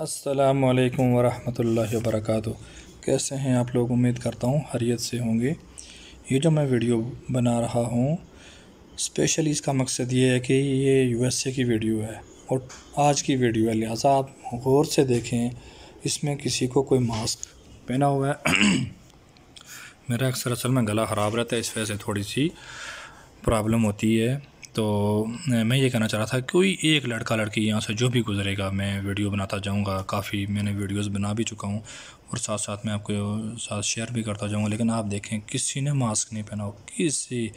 असलकम वालेकुम वरहमतुल्लाहि कैसे हैं आप लोग उम्मीद करता हूँ हरियत से होंगे ये जो मैं वीडियो बना रहा हूँ स्पेशली इसका मकसद ये है कि ये यूएसए की वीडियो है और आज की वीडियो है लिहाजा आप गौर से देखें इसमें किसी को कोई मास्क पहना हुआ है मेरा अक्सर असल में गला ख़राब रहता है इस वजह से थोड़ी सी प्रॉब्लम होती है तो मैं ये कहना चाह रहा था कोई एक लड़का लड़की यहाँ से जो भी गुज़रेगा मैं वीडियो बनाता जाऊँगा काफ़ी मैंने वीडियोस बना भी चुका हूँ और साथ साथ मैं आपके साथ शेयर भी करता जाऊँगा लेकिन आप देखें किसी ने मास्क नहीं पहना हुआ किसी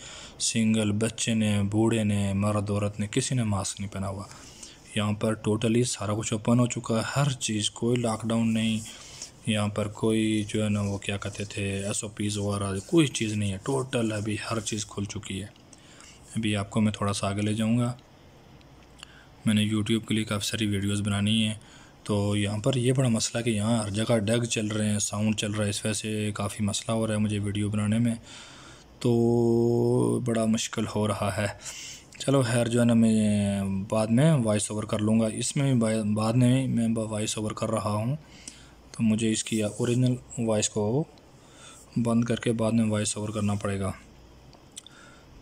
सिंगल बच्चे ने बूढ़े ने मर्द औरत ने किसी ने मास्क नहीं पहना हुआ यहाँ पर टोटली सारा कुछ ओपन हो चुका है हर चीज़ कोई लॉकडाउन नहीं यहाँ पर कोई जो है ना वो क्या कहते थे एस ओ पीज़ वगैरह कोई चीज़ नहीं है टोटल अभी हर चीज़ खुल चुकी है अभी आपको मैं थोड़ा सा आगे ले जाऊँगा मैंने यूट्यूब के लिए काफ़ी सारी वीडियोस बनानी है तो यहाँ पर ये बड़ा मसला कि यहाँ हर जगह डग चल रहे हैं साउंड चल रहा है इस वजह से काफ़ी मसला हो रहा है मुझे वीडियो बनाने में तो बड़ा मुश्किल हो रहा है चलो खैर जो है ना मैं बाद में वॉइस ओवर कर लूँगा इसमें बाद में मैं वॉइस ओवर कर रहा हूँ तो मुझे इसकी ओरिजिनल वॉइस को बंद करके बाद में वॉइस ओवर करना पड़ेगा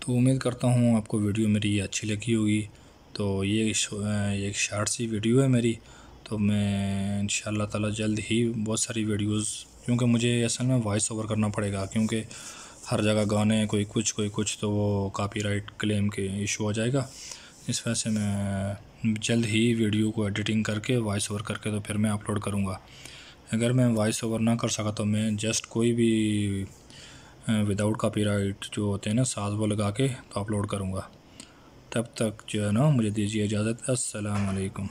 तो उम्मीद करता हूँ आपको वीडियो मेरी ये अच्छी लगी होगी तो ये एक शार्ट सी वीडियो है मेरी तो मैं इन ताला जल्द ही बहुत सारी वीडियोस क्योंकि मुझे असल में वॉइस ओवर करना पड़ेगा क्योंकि हर जगह गाने कोई कुछ कोई कुछ तो वो कॉपीराइट क्लेम के इशू हो जाएगा इस वजह से मैं जल्द ही वीडियो को एडिटिंग करके वॉइस ओवर करके तो फिर मैं अपलोड करूँगा अगर मैं वॉइस ओवर ना कर सका तो मैं जस्ट कोई भी विदाउट कॉपीराइट जो होते हैं ना साज वो लगा के तो अपलोड करूँगा तब तक जो है ना मुझे दीजिए इजाज़त असलकम